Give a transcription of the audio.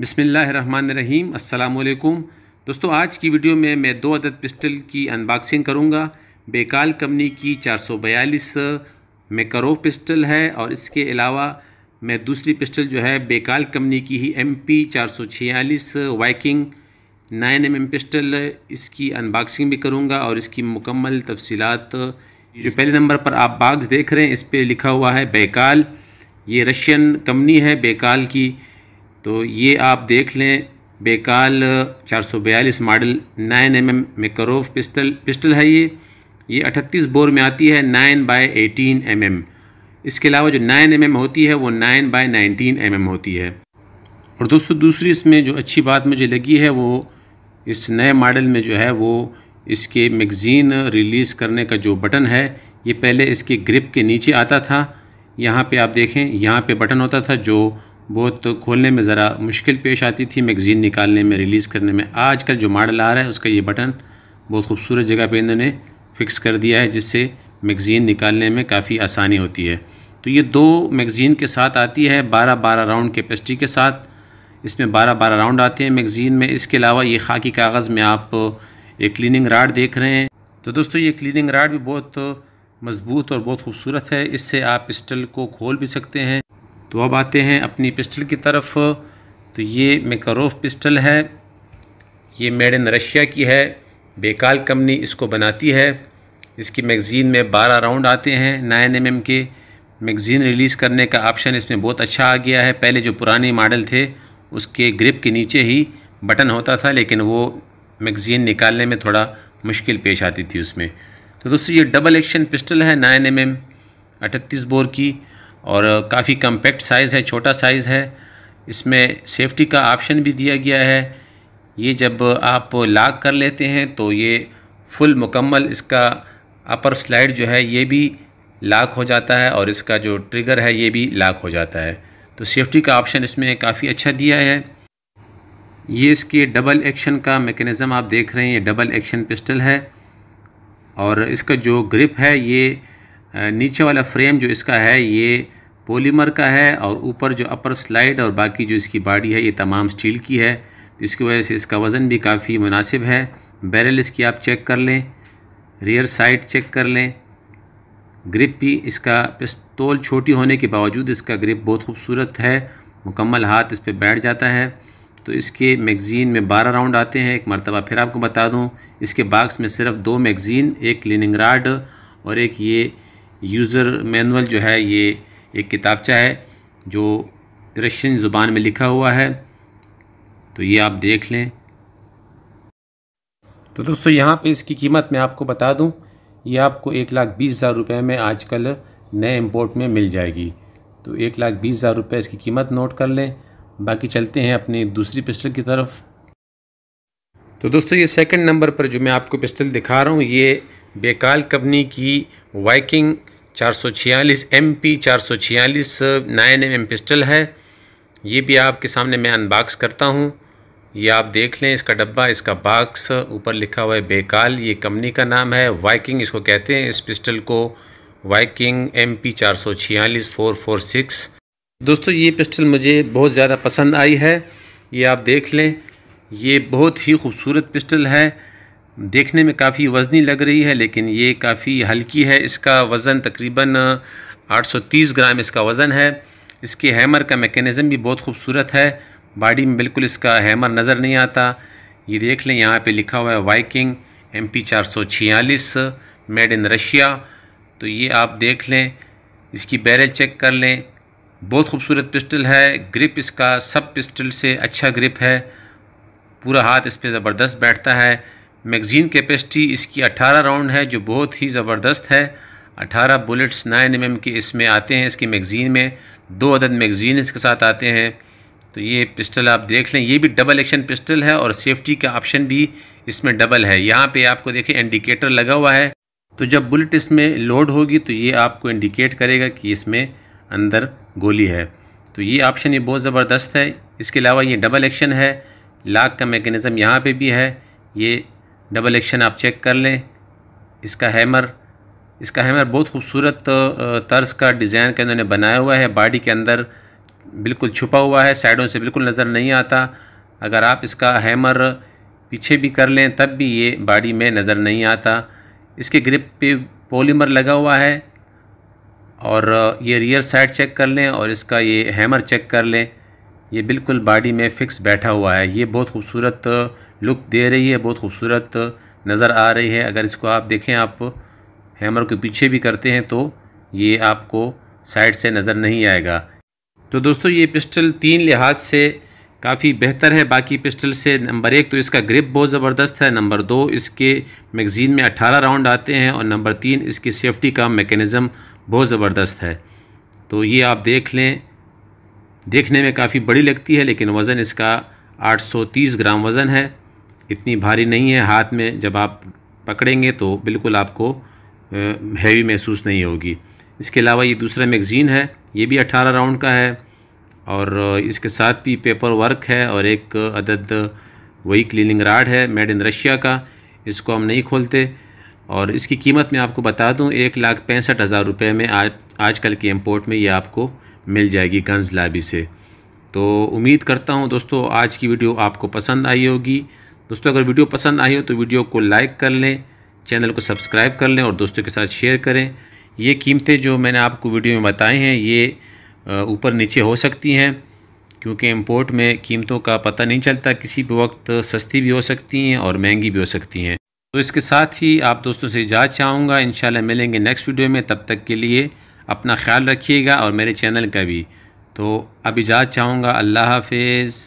बिसमीम् अल्लाम दोस्तों आज की वीडियो में मैं दो अदद पिस्टल की अनबॉक्सिंग करूँगा बेकाल कंपनी की 442 मेकरो पिस्टल है और इसके अलावा मैं दूसरी पिस्टल जो है बेकाल कंपनी की ही एम पी चार सौ छियालीस Viking nine M M pistol इसकी अनबॉक्सिंग भी करूँगा और इसकी मुकम्मल तफसीत जो पहले नंबर पर आप बाग्स देख रहे हैं इस पर लिखा हुआ है बेकाल ये रशियन कंपनी है बेकाल की तो ये आप देख लें बेकाल चार सौ बयालीस model nine M M Makarov pistol pistol है ये ये अठतीस बोर में आती है nine by eighteen M M इसके अलावा जो नाइन एम एम होती है वो nine by nineteen M M होती है और दोस्तों दूसरी इसमें जो अच्छी बात मुझे लगी है वो इस नए मॉडल में जो है वो इसके मैगज़ीन रिलीज़ करने का जो बटन है ये पहले इसके ग्रिप के नीचे आता था यहाँ पे आप देखें यहाँ पे बटन होता था जो बहुत तो खोलने में ज़रा मुश्किल पेश आती थी मैगज़ीन निकालने में रिलीज़ करने में आज कल जो मॉडल आ रहा है उसका ये बटन बहुत खूबसूरत जगह पे इन्होंने फ़िक्स कर दिया है जिससे मैगज़ीन निकालने में काफ़ी आसानी होती है तो ये दो मैगज़ीन के साथ आती है बारह बारह राउंड कैपेसिटी के साथ इसमें बारह बारह राउंड आते हैं मैगज़ीन में इसके अलावा ये खाकी कागज़ में आप एक क्लिनिंग राड देख रहे हैं तो दोस्तों ये क्लिनिंग राड भी बहुत मज़बूत और बहुत खूबसूरत है इससे आप पिस्टल को खोल भी सकते हैं तो अब आते हैं अपनी पिस्टल की तरफ तो ये मेकरोफ पिस्टल है ये मेड इन रशिया की है बेकाल कंपनी इसको बनाती है इसकी मैगज़ीन में 12 राउंड आते हैं नाइन एम के मैगज़ीन रिलीज़ करने का ऑप्शन इसमें बहुत अच्छा आ गया है पहले जो पुराने मॉडल थे उसके ग्रिप के नीचे ही बटन होता था लेकिन वो मैगज़ीन निकालने में थोड़ा मुश्किल पेश आती थी उसमें तो दोस्तों ये डबल एक्शन पिस्टल है नाइन एम एम बोर की और काफ़ी कम्पैक्ट साइज़ है छोटा साइज़ है इसमें सेफ्टी का ऑप्शन भी दिया गया है ये जब आप लॉक कर लेते हैं तो ये फुल मुकम्मल इसका अपर स्लाइड जो है ये भी लाक हो जाता है और इसका जो ट्रिगर है ये भी लाक हो जाता है तो सेफ्टी का ऑप्शन इसमें काफ़ी अच्छा दिया है ये इसके डबल एक्शन का मेकनिज़म आप देख रहे हैं ये डबल एक्शन पिस्टल है और इसका जो ग्रिप है ये नीचे वाला फ्रेम जो इसका है ये पॉलीमर का है और ऊपर जो अपर स्लाइड और बाकी जो इसकी बॉडी है ये तमाम स्टील की है तो इसकी वजह से इसका वज़न भी काफ़ी मुनासिब है बैरल इसकी आप चेक कर लें रियर साइड चेक कर लें ग्रिप भी इसका पिस्तौल छोटी होने के बावजूद इसका ग्रिप बहुत खूबसूरत है मुकम्मल हाथ इस पर बैठ जाता है तो इसके मैगज़ीन में बारह राउंड आते हैं एक मरतबा फिर आपको बता दूँ इसके बाक्स में सिर्फ दो मैगज़ीन एक लिनिंग राड और एक ये यूज़र मैनुअल जो है ये एक किताबचा है जो रशियन ज़ुबान में लिखा हुआ है तो ये आप देख लें तो दोस्तों यहाँ पे इसकी कीमत मैं आपको बता दूँ ये आपको एक लाख बीस हज़ार रुपये में आजकल नए इम्पोर्ट में मिल जाएगी तो एक लाख बीस हज़ार रुपये इसकी कीमत नोट कर लें बाकी चलते हैं अपनी दूसरी पिस्टल की तरफ तो दोस्तों ये सेकंड नंबर पर जो मैं आपको पिस्टल दिखा रहा हूँ ये बेकाल कंपनी की वाइकिंग चार सौ छियालीस एम पी चार सौ छियालीस नाइन एम एम पिस्टल है ये भी आपके सामने मैं अनबॉक्स करता हूँ ये आप देख लें इसका डब्बा इसका बॉक्स ऊपर लिखा हुआ है बेकाल ये कंपनी का नाम है वाइकिंग इसको कहते हैं इस पिस्टल को वाइकिंग एम पी चार सौ छियालीस फोर फोर सिक्स दोस्तों ये पिस्टल मुझे बहुत ज़्यादा पसंद आई है ये आप देख लें ये बहुत ही खूबसूरत पिस्टल है देखने में काफ़ी वज़नी लग रही है लेकिन ये काफ़ी हल्की है इसका वज़न तकरीबन 830 ग्राम इसका वज़न है इसके हैमर का मेकनिज़म भी बहुत खूबसूरत है बॉडी में बिल्कुल इसका हैमर नज़र नहीं आता ये देख लें यहाँ पे लिखा हुआ है Viking M P made in Russia तो ये आप देख लें इसकी बैरल चेक कर लें बहुत खूबसूरत पिस्टल है ग्रिप इसका सब पिस्टल से अच्छा ग्रिप है पूरा हाथ इस पर ज़बरदस्त बैठता है मैगज़ीन कैपेसिटी इसकी 18 राउंड है जो बहुत ही ज़बरदस्त है 18 बुलेट्स 9 एम के इसमें आते हैं इसकी मैगज़ीन में दो अदद मैगज़ीन इसके साथ आते हैं तो ये पिस्टल आप देख लें ये भी डबल एक्शन पिस्टल है और सेफ्टी का ऑप्शन भी इसमें डबल है यहाँ पे आपको देखें इंडिकेटर लगा हुआ है तो जब बुलेट इसमें लोड होगी तो ये आपको इंडिकेट करेगा कि इसमें अंदर गोली है तो ये ऑप्शन ये बहुत ज़बरदस्त है इसके अलावा ये डबल एक्शन है लाक का मेकनिज़म यहाँ पर भी है ये डबल एक्शन आप चेक कर लें इसका हैमर इसका हैमर बहुत खूबसूरत तर्ज का डिज़ाइन का इन्होंने बनाया हुआ है बॉडी के अंदर बिल्कुल छुपा हुआ है साइडों से बिल्कुल नज़र नहीं आता अगर आप इसका हैमर पीछे भी कर लें तब भी ये बॉडी में नज़र नहीं आता इसके ग्रिप पे पॉलीमर लगा हुआ है और ये रियर साइड चेक कर लें और इसका ये हैमर चेक कर लें ये बिल्कुल बॉडी में फ़िक्स बैठा हुआ है ये बहुत खूबसूरत लुक दे रही है बहुत खूबसूरत नज़र आ रही है अगर इसको आप देखें आप हैमर के पीछे भी करते हैं तो ये आपको साइड से नज़र नहीं आएगा तो दोस्तों ये पिस्टल तीन लिहाज से काफ़ी बेहतर है बाकी पिस्टल से नंबर एक तो इसका ग्रिप बहुत ज़बरदस्त है नंबर दो इसके मैगज़ीन में 18 राउंड आते हैं और नंबर तीन इसकी सेफ्टी का मेकनिज़म बहुत ज़बरदस्त है तो ये आप देख लें देखने में काफ़ी बड़ी लगती है लेकिन वज़न इसका 830 ग्राम वज़न है इतनी भारी नहीं है हाथ में जब आप पकड़ेंगे तो बिल्कुल आपको हैवी महसूस नहीं होगी इसके अलावा ये दूसरा मैगज़ीन है ये भी 18 राउंड का है और इसके साथ भी पेपर वर्क है और एक अदद वही क्लीनिंग राड है मेड इन रशिया का इसको हम नहीं खोलते और इसकी कीमत मैं आपको बता दूं एक लाख पैंसठ हज़ार रुपये में आज आजकल के इम्पोर्ट में ये आपको मिल जाएगी गंज लाबी से तो उम्मीद करता हूँ दोस्तों आज की वीडियो आपको पसंद आई होगी दोस्तों अगर वीडियो पसंद आई हो तो वीडियो को लाइक कर लें चैनल को सब्सक्राइब कर लें और दोस्तों के साथ शेयर करें ये कीमतें जो मैंने आपको वीडियो में बताए हैं ये ऊपर नीचे हो सकती हैं क्योंकि इम्पोर्ट में कीमतों का पता नहीं चलता किसी भी वक्त सस्ती भी हो सकती हैं और महंगी भी हो सकती हैं तो इसके साथ ही आप दोस्तों से जा चाहूँगा इन मिलेंगे नेक्स्ट वीडियो में तब तक के लिए अपना ख्याल रखिएगा और मेरे चैनल का भी तो अब जा चाहूँगा अल्लाह हाफिज़